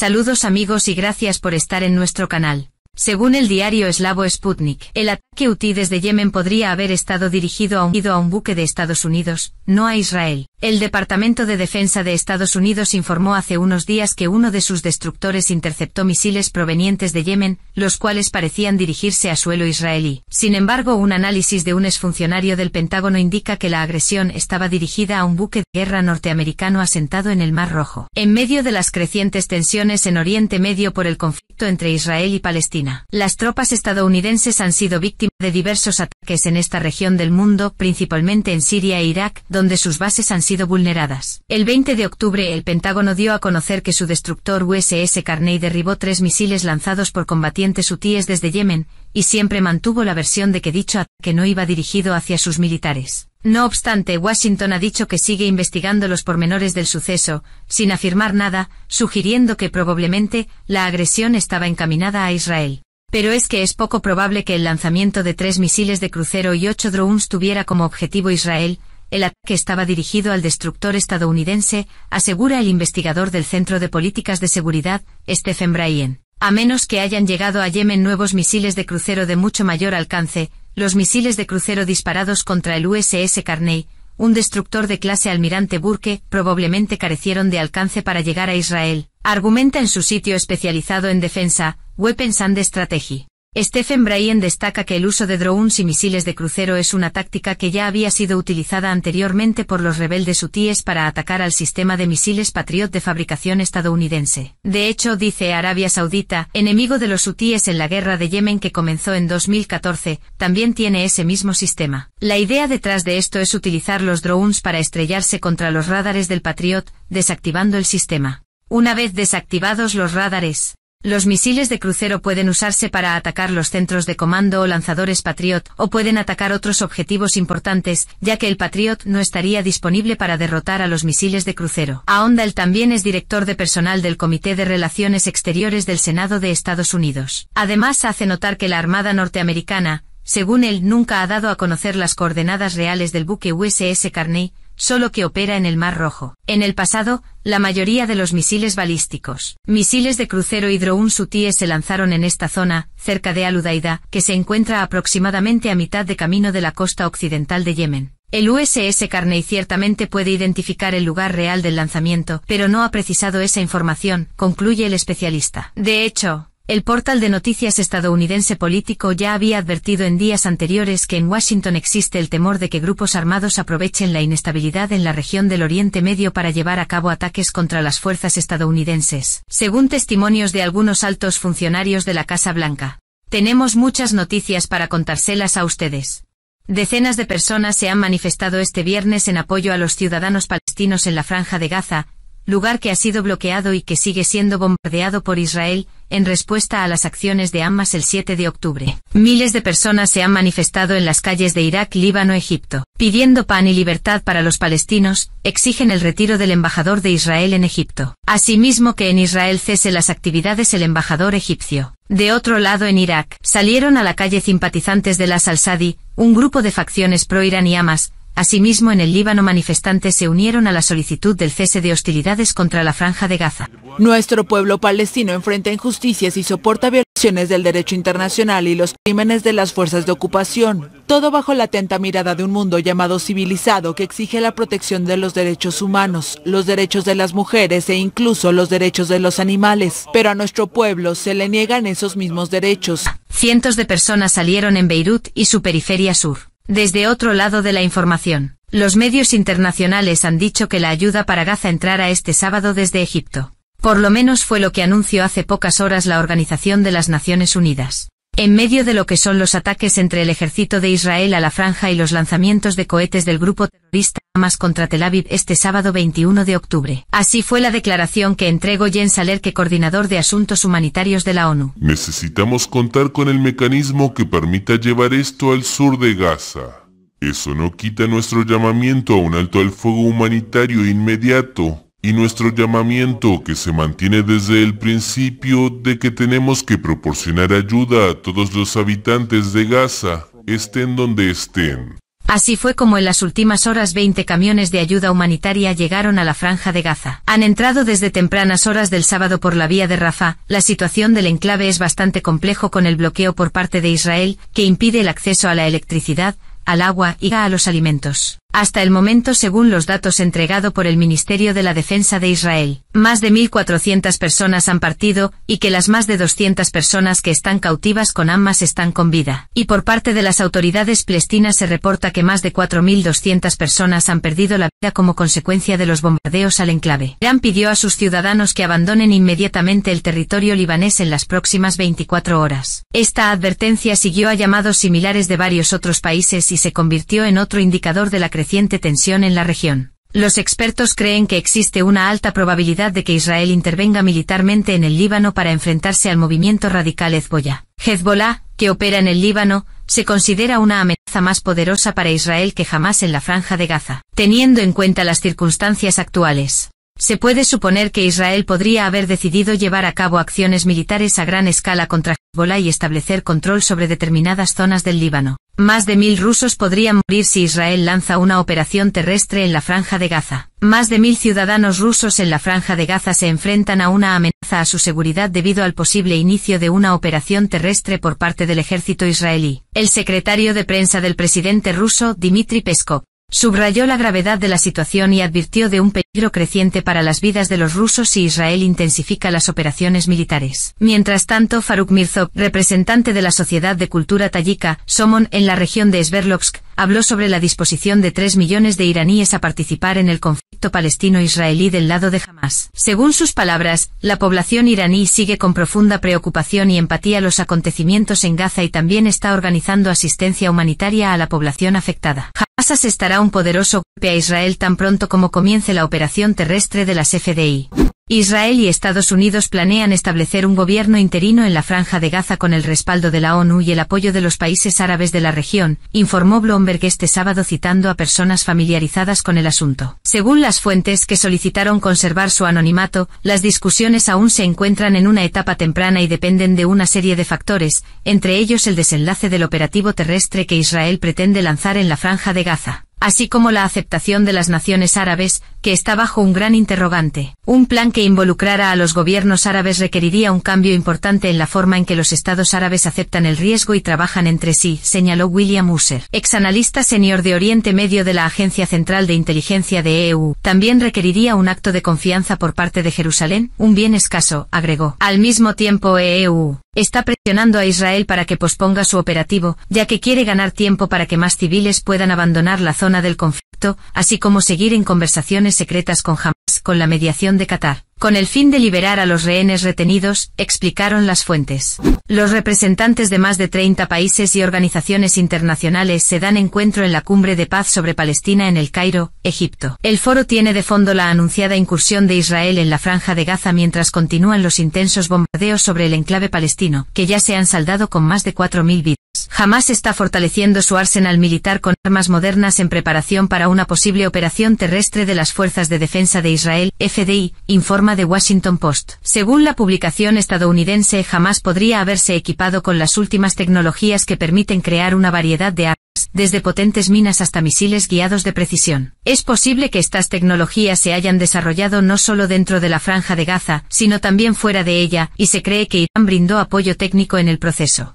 Saludos amigos y gracias por estar en nuestro canal. Según el diario eslavo Sputnik, el ataque UTI desde Yemen podría haber estado dirigido a un, a un, buque de Estados Unidos, no a Israel. El Departamento de Defensa de Estados Unidos informó hace unos días que uno de sus destructores interceptó misiles provenientes de Yemen, los cuales parecían dirigirse a suelo israelí. Sin embargo, un análisis de un exfuncionario del Pentágono indica que la agresión estaba dirigida a un buque de guerra norteamericano asentado en el Mar Rojo. En medio de las crecientes tensiones en Oriente Medio por el conflicto entre Israel y Palestina, las tropas estadounidenses han sido víctimas de diversos ataques en esta región del mundo, principalmente en Siria e Irak, donde sus bases han sido vulneradas. El 20 de octubre el Pentágono dio a conocer que su destructor USS Carney derribó tres misiles lanzados por combatientes hutíes desde Yemen, y siempre mantuvo la versión de que dicho ataque no iba dirigido hacia sus militares. No obstante, Washington ha dicho que sigue investigando los pormenores del suceso, sin afirmar nada, sugiriendo que probablemente la agresión estaba encaminada a Israel. Pero es que es poco probable que el lanzamiento de tres misiles de crucero y ocho drones tuviera como objetivo Israel, el ataque estaba dirigido al destructor estadounidense, asegura el investigador del Centro de Políticas de Seguridad, Stephen Bryan. A menos que hayan llegado a Yemen nuevos misiles de crucero de mucho mayor alcance, los misiles de crucero disparados contra el USS Carney, un destructor de clase almirante Burke, probablemente carecieron de alcance para llegar a Israel, argumenta en su sitio especializado en defensa, Weapons and Strategy. Stephen Bryan destaca que el uso de drones y misiles de crucero es una táctica que ya había sido utilizada anteriormente por los rebeldes hutíes para atacar al sistema de misiles Patriot de fabricación estadounidense. De hecho, dice Arabia Saudita, enemigo de los hutíes en la guerra de Yemen que comenzó en 2014, también tiene ese mismo sistema. La idea detrás de esto es utilizar los drones para estrellarse contra los radares del Patriot, desactivando el sistema. Una vez desactivados los radares, los misiles de crucero pueden usarse para atacar los centros de comando o lanzadores Patriot, o pueden atacar otros objetivos importantes, ya que el Patriot no estaría disponible para derrotar a los misiles de crucero. él también es director de personal del Comité de Relaciones Exteriores del Senado de Estados Unidos. Además hace notar que la Armada norteamericana, según él, nunca ha dado a conocer las coordenadas reales del buque USS Carney, solo que opera en el Mar Rojo. En el pasado, la mayoría de los misiles balísticos, misiles de crucero Hidroun sutíes se lanzaron en esta zona, cerca de Aludaida, que se encuentra aproximadamente a mitad de camino de la costa occidental de Yemen. El USS Carney ciertamente puede identificar el lugar real del lanzamiento, pero no ha precisado esa información, concluye el especialista. De hecho, el portal de noticias estadounidense político ya había advertido en días anteriores que en Washington existe el temor de que grupos armados aprovechen la inestabilidad en la región del Oriente Medio para llevar a cabo ataques contra las fuerzas estadounidenses. Según testimonios de algunos altos funcionarios de la Casa Blanca, tenemos muchas noticias para contárselas a ustedes. Decenas de personas se han manifestado este viernes en apoyo a los ciudadanos palestinos en la Franja de Gaza, lugar que ha sido bloqueado y que sigue siendo bombardeado por Israel, en respuesta a las acciones de Hamas el 7 de octubre. Miles de personas se han manifestado en las calles de Irak, Líbano, Egipto, pidiendo pan y libertad para los palestinos, exigen el retiro del embajador de Israel en Egipto, asimismo que en Israel cese las actividades el embajador egipcio. De otro lado en Irak, salieron a la calle simpatizantes de las al-Sadi, un grupo de facciones pro-Irán y Hamas, Asimismo en el Líbano manifestantes se unieron a la solicitud del cese de hostilidades contra la franja de Gaza. Nuestro pueblo palestino enfrenta injusticias y soporta violaciones del derecho internacional y los crímenes de las fuerzas de ocupación, todo bajo la atenta mirada de un mundo llamado civilizado que exige la protección de los derechos humanos, los derechos de las mujeres e incluso los derechos de los animales. Pero a nuestro pueblo se le niegan esos mismos derechos. Cientos de personas salieron en Beirut y su periferia sur. Desde otro lado de la información, los medios internacionales han dicho que la ayuda para Gaza entrará este sábado desde Egipto. Por lo menos fue lo que anunció hace pocas horas la Organización de las Naciones Unidas. En medio de lo que son los ataques entre el ejército de Israel a la franja y los lanzamientos de cohetes del grupo terrorista Hamas contra Tel Aviv este sábado 21 de octubre. Así fue la declaración que entregó Jens que coordinador de Asuntos Humanitarios de la ONU. Necesitamos contar con el mecanismo que permita llevar esto al sur de Gaza. Eso no quita nuestro llamamiento a un alto al fuego humanitario inmediato, y nuestro llamamiento que se mantiene desde el principio de que tenemos que proporcionar ayuda a todos los habitantes de Gaza, estén donde estén. Así fue como en las últimas horas 20 camiones de ayuda humanitaria llegaron a la franja de Gaza. Han entrado desde tempranas horas del sábado por la vía de Rafah. La situación del enclave es bastante complejo con el bloqueo por parte de Israel, que impide el acceso a la electricidad, al agua y a los alimentos hasta el momento según los datos entregado por el Ministerio de la Defensa de Israel. Más de 1.400 personas han partido, y que las más de 200 personas que están cautivas con armas están con vida. Y por parte de las autoridades palestinas se reporta que más de 4.200 personas han perdido la vida como consecuencia de los bombardeos al enclave. Irán pidió a sus ciudadanos que abandonen inmediatamente el territorio libanés en las próximas 24 horas. Esta advertencia siguió a llamados similares de varios otros países y se convirtió en otro indicador de la creciente tensión en la región. Los expertos creen que existe una alta probabilidad de que Israel intervenga militarmente en el Líbano para enfrentarse al movimiento radical Hezbollah. Hezbollah, que opera en el Líbano, se considera una amenaza más poderosa para Israel que jamás en la franja de Gaza. Teniendo en cuenta las circunstancias actuales, se puede suponer que Israel podría haber decidido llevar a cabo acciones militares a gran escala contra Hezbollah y establecer control sobre determinadas zonas del Líbano. Más de mil rusos podrían morir si Israel lanza una operación terrestre en la Franja de Gaza. Más de mil ciudadanos rusos en la Franja de Gaza se enfrentan a una amenaza a su seguridad debido al posible inicio de una operación terrestre por parte del ejército israelí. El secretario de prensa del presidente ruso, Dmitry Peskov, Subrayó la gravedad de la situación y advirtió de un peligro creciente para las vidas de los rusos si Israel intensifica las operaciones militares. Mientras tanto, Faruk Mirzok, representante de la Sociedad de Cultura Tayika, Somon en la región de Sverdlovsk, habló sobre la disposición de 3 millones de iraníes a participar en el conflicto palestino-israelí del lado de Hamas. Según sus palabras, la población iraní sigue con profunda preocupación y empatía los acontecimientos en Gaza y también está organizando asistencia humanitaria a la población afectada. Hamas asestará un poderoso golpe a Israel tan pronto como comience la operación terrestre de las FDI. Israel y Estados Unidos planean establecer un gobierno interino en la franja de Gaza con el respaldo de la ONU y el apoyo de los países árabes de la región, informó Bloomberg este sábado citando a personas familiarizadas con el asunto. Según las fuentes que solicitaron conservar su anonimato, las discusiones aún se encuentran en una etapa temprana y dependen de una serie de factores, entre ellos el desenlace del operativo terrestre que Israel pretende lanzar en la franja de Gaza así como la aceptación de las naciones árabes, que está bajo un gran interrogante. Un plan que involucrara a los gobiernos árabes requeriría un cambio importante en la forma en que los estados árabes aceptan el riesgo y trabajan entre sí, señaló William User, ex analista senior de Oriente Medio de la Agencia Central de Inteligencia de EU. También requeriría un acto de confianza por parte de Jerusalén, un bien escaso, agregó. Al mismo tiempo EU está presionando a Israel para que posponga su operativo, ya que quiere ganar tiempo para que más civiles puedan abandonar la zona del conflicto, así como seguir en conversaciones secretas con Hamas con la mediación de Qatar, con el fin de liberar a los rehenes retenidos, explicaron las fuentes. Los representantes de más de 30 países y organizaciones internacionales se dan encuentro en la cumbre de paz sobre Palestina en el Cairo, Egipto. El foro tiene de fondo la anunciada incursión de Israel en la franja de Gaza mientras continúan los intensos bombardeos sobre el enclave palestino, que ya se han saldado con más de 4.000 vidas. Jamás está fortaleciendo su arsenal militar con armas modernas en preparación para una posible operación terrestre de las Fuerzas de Defensa de Israel, FDI, informa The Washington Post. Según la publicación estadounidense, jamás podría haberse equipado con las últimas tecnologías que permiten crear una variedad de armas desde potentes minas hasta misiles guiados de precisión. Es posible que estas tecnologías se hayan desarrollado no solo dentro de la franja de Gaza, sino también fuera de ella, y se cree que Irán brindó apoyo técnico en el proceso.